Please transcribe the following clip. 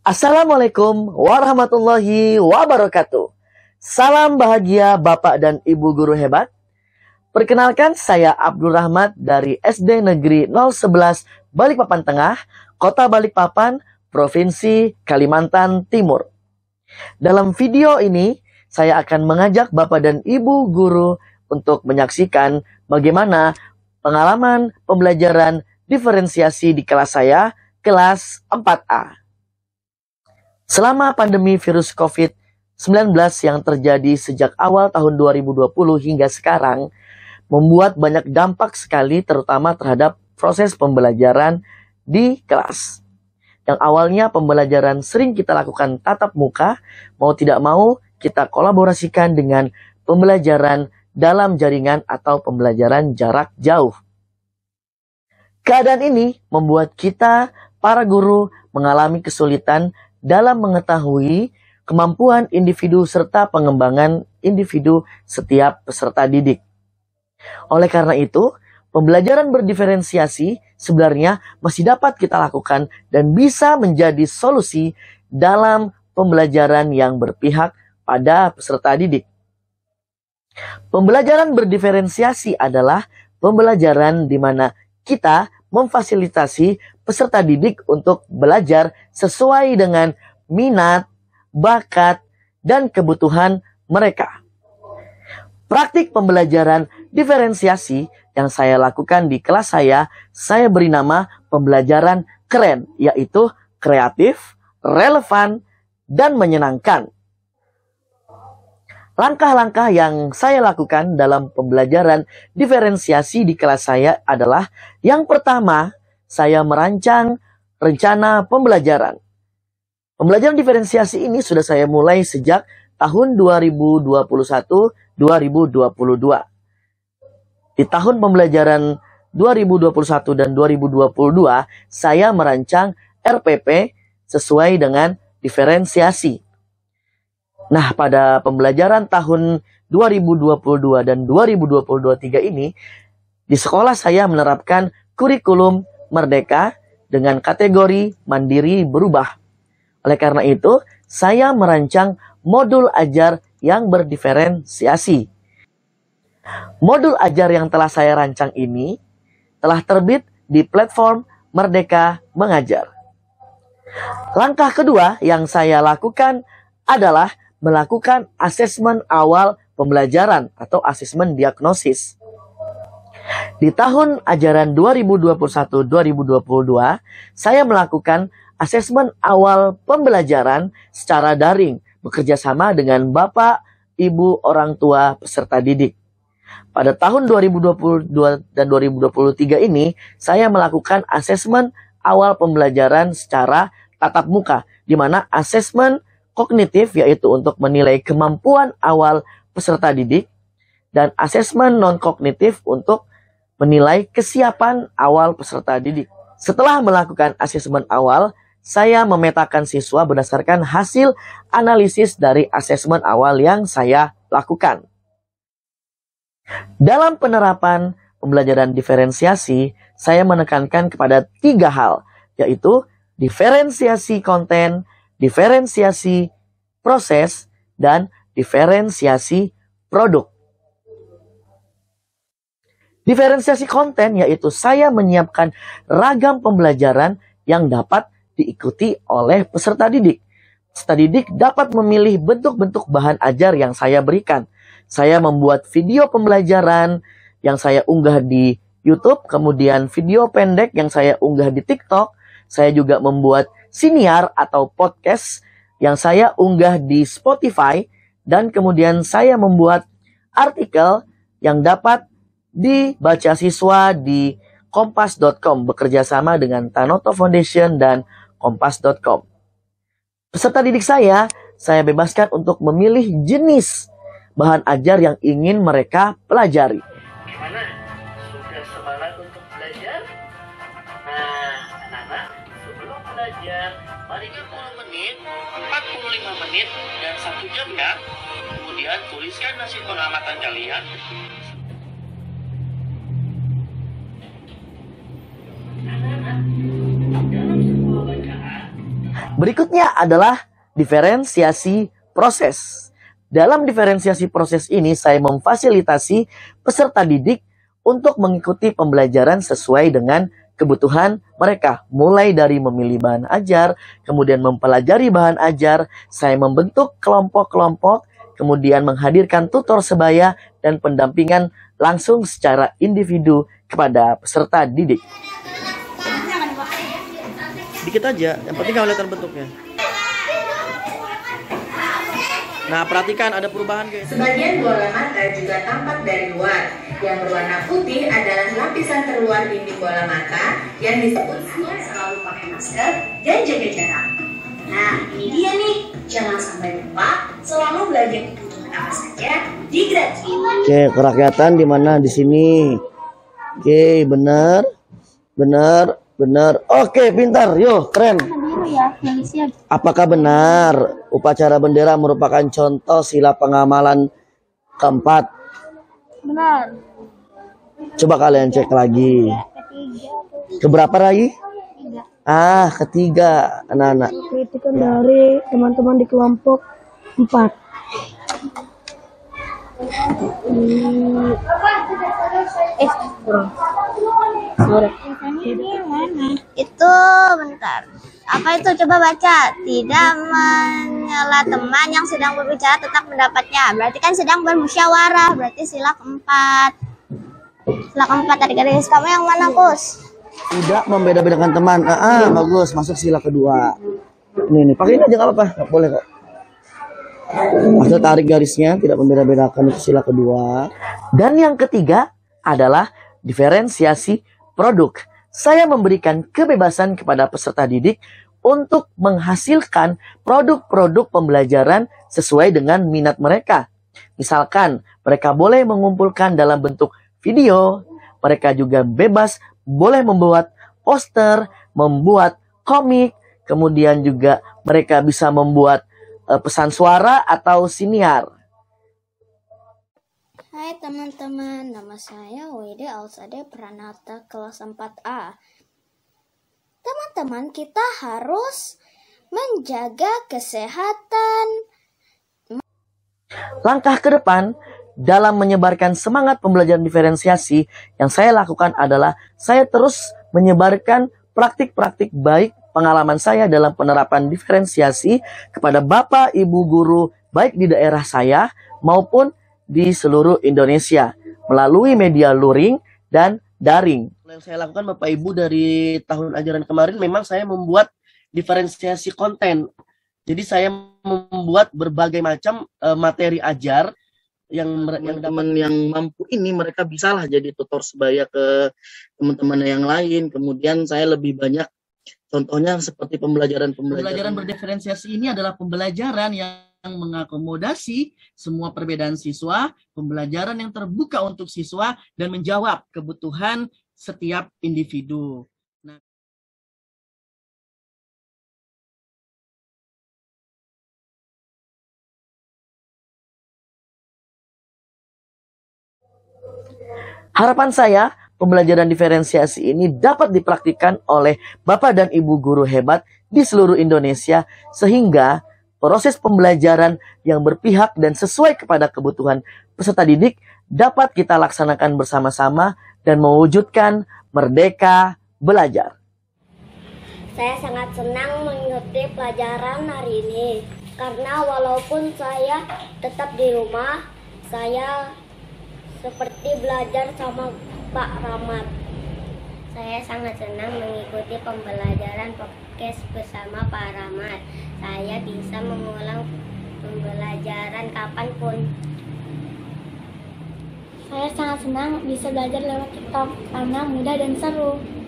Assalamualaikum warahmatullahi wabarakatuh. Salam bahagia Bapak dan Ibu guru hebat. Perkenalkan saya Abdul Rahmat dari SD Negeri 011 Balikpapan Tengah, Kota Balikpapan, Provinsi Kalimantan Timur. Dalam video ini, saya akan mengajak Bapak dan Ibu guru untuk menyaksikan bagaimana pengalaman pembelajaran diferensiasi di kelas saya, kelas 4A. Selama pandemi virus COVID-19 yang terjadi sejak awal tahun 2020 hingga sekarang, membuat banyak dampak sekali terutama terhadap proses pembelajaran di kelas. Yang awalnya pembelajaran sering kita lakukan tatap muka, mau tidak mau kita kolaborasikan dengan pembelajaran dalam jaringan atau pembelajaran jarak jauh. Keadaan ini membuat kita, para guru, mengalami kesulitan dalam mengetahui kemampuan individu serta pengembangan individu setiap peserta didik. Oleh karena itu, pembelajaran berdiferensiasi sebenarnya masih dapat kita lakukan dan bisa menjadi solusi dalam pembelajaran yang berpihak pada peserta didik. Pembelajaran berdiferensiasi adalah pembelajaran di mana kita memfasilitasi peserta didik untuk belajar sesuai dengan minat, bakat, dan kebutuhan mereka. Praktik pembelajaran diferensiasi yang saya lakukan di kelas saya, saya beri nama pembelajaran keren, yaitu kreatif, relevan, dan menyenangkan. Langkah-langkah yang saya lakukan dalam pembelajaran diferensiasi di kelas saya adalah yang pertama, saya merancang rencana pembelajaran. Pembelajaran diferensiasi ini sudah saya mulai sejak tahun 2021-2022. Di tahun pembelajaran 2021 dan 2022, saya merancang RPP sesuai dengan diferensiasi. Nah, pada pembelajaran tahun 2022 dan 2022 ini, di sekolah saya menerapkan kurikulum merdeka dengan kategori mandiri berubah. Oleh karena itu, saya merancang modul ajar yang berdiferensiasi. Modul ajar yang telah saya rancang ini telah terbit di platform Merdeka Mengajar. Langkah kedua yang saya lakukan adalah melakukan asesmen awal pembelajaran atau asesmen diagnosis. Di tahun ajaran 2021-2022, saya melakukan asesmen awal pembelajaran secara daring bekerja sama dengan Bapak, Ibu, orang tua, peserta didik. Pada tahun 2022 dan 2023 ini, saya melakukan asesmen awal pembelajaran secara tatap muka, di mana asesmen kognitif yaitu untuk menilai kemampuan awal peserta didik dan asesmen non kognitif untuk menilai kesiapan awal peserta didik. Setelah melakukan asesmen awal, saya memetakan siswa berdasarkan hasil analisis dari asesmen awal yang saya lakukan. Dalam penerapan pembelajaran diferensiasi, saya menekankan kepada tiga hal, yaitu diferensiasi konten, diferensiasi proses, dan diferensiasi produk. Diferensiasi konten yaitu saya menyiapkan ragam pembelajaran yang dapat diikuti oleh peserta didik. Peserta didik dapat memilih bentuk-bentuk bahan ajar yang saya berikan. Saya membuat video pembelajaran yang saya unggah di YouTube, kemudian video pendek yang saya unggah di TikTok. Saya juga membuat siniar atau podcast yang saya unggah di Spotify dan kemudian saya membuat artikel yang dapat dibaca siswa di kompas.com bekerja sama dengan Tanoto Foundation dan kompas.com. Peserta didik saya, saya bebaskan untuk memilih jenis bahan ajar yang ingin mereka pelajari. aja paling 10 menit 45 menit dan satu jam ya kemudian tuliskan hasil pengamatan kalian Berikutnya adalah diferensiasi proses. Dalam diferensiasi proses ini, saya memfasilitasi peserta didik untuk mengikuti pembelajaran sesuai dengan kebutuhan mereka. Mulai dari memilih bahan ajar, kemudian mempelajari bahan ajar, saya membentuk kelompok-kelompok, kemudian menghadirkan tutor sebaya dan pendampingan langsung secara individu kepada peserta didik. Dikit aja, yang penting kalian lihat bentuknya. Nah, perhatikan ada perubahan guys. Sebagian bola mata juga tampak dari luar. Yang berwarna putih adalah lapisan terluar dinding bola mata yang disebut selalu pakai masker dan jaga jarak. Nah, ini dia nih. Jangan sampai lupa selalu belajar kebutuhan apa saja di gratis. Oke, kerakyatan di mana di sini? Oke, benar. Benar. Benar. Oke, pintar. Yo, keren. Ya, Apakah benar upacara bendera merupakan contoh sila pengamalan keempat? Benar. Coba kalian cek lagi. Keberapa lagi? Ah, ketiga anak-anak. Kritikan ya. dari teman-teman di kelompok empat. Hmm. Eh, kurang. Itu bentar. Apa itu? Coba baca. Tidak menyela teman yang sedang berbicara tetap pendapatnya. Berarti kan sedang bermusyawarah. Berarti sila keempat. Sila keempat dari garis kamu yang mana, Kus? Tidak membeda-bedakan teman. Ah, ah, bagus. Masuk sila kedua. Ini nih, pakai ini aja nggak apa-apa. Boleh kok. masa tarik garisnya tidak membeda-bedakan itu sila kedua. Dan yang ketiga adalah diferensiasi produk, saya memberikan kebebasan kepada peserta didik untuk menghasilkan produk-produk pembelajaran sesuai dengan minat mereka. Misalkan, mereka boleh mengumpulkan dalam bentuk video, mereka juga bebas boleh membuat poster, membuat komik, kemudian juga mereka bisa membuat eh, pesan suara atau siniar. Hai teman-teman, nama saya Wede Alsade Pranata kelas 4A. Teman-teman, kita harus menjaga kesehatan. Langkah ke depan dalam menyebarkan semangat pembelajaran diferensiasi yang saya lakukan adalah saya terus menyebarkan praktik-praktik baik pengalaman saya dalam penerapan diferensiasi kepada Bapak, Ibu, guru baik di daerah saya maupun di seluruh Indonesia melalui media luring dan daring. Yang saya lakukan Bapak Ibu dari tahun ajaran kemarin memang saya membuat diferensiasi konten. Jadi saya membuat berbagai macam uh, materi ajar yang teman-teman yang, yang mampu ini mereka bisalah jadi tutor sebaya ke teman-teman yang lain. Kemudian saya lebih banyak contohnya seperti pembelajaran-pembelajaran. Pembelajaran berdiferensiasi ini adalah pembelajaran yang yang mengakomodasi semua perbedaan siswa, pembelajaran yang terbuka untuk siswa, dan menjawab kebutuhan setiap individu. Nah, Harapan saya, pembelajaran diferensiasi ini dapat dipraktikkan oleh Bapak dan Ibu guru hebat di seluruh Indonesia sehingga proses pembelajaran yang berpihak dan sesuai kepada kebutuhan peserta didik dapat kita laksanakan bersama-sama dan mewujudkan merdeka belajar. Saya sangat senang mengikuti pelajaran hari ini karena walaupun saya tetap di rumah, saya seperti belajar sama Pak Ramad. Saya sangat senang mengikuti pembelajaran podcast bersama Pak Rahmat. Saya bisa mengulang pembelajaran kapanpun. Saya sangat senang bisa belajar lewat TikTok karena mudah dan seru.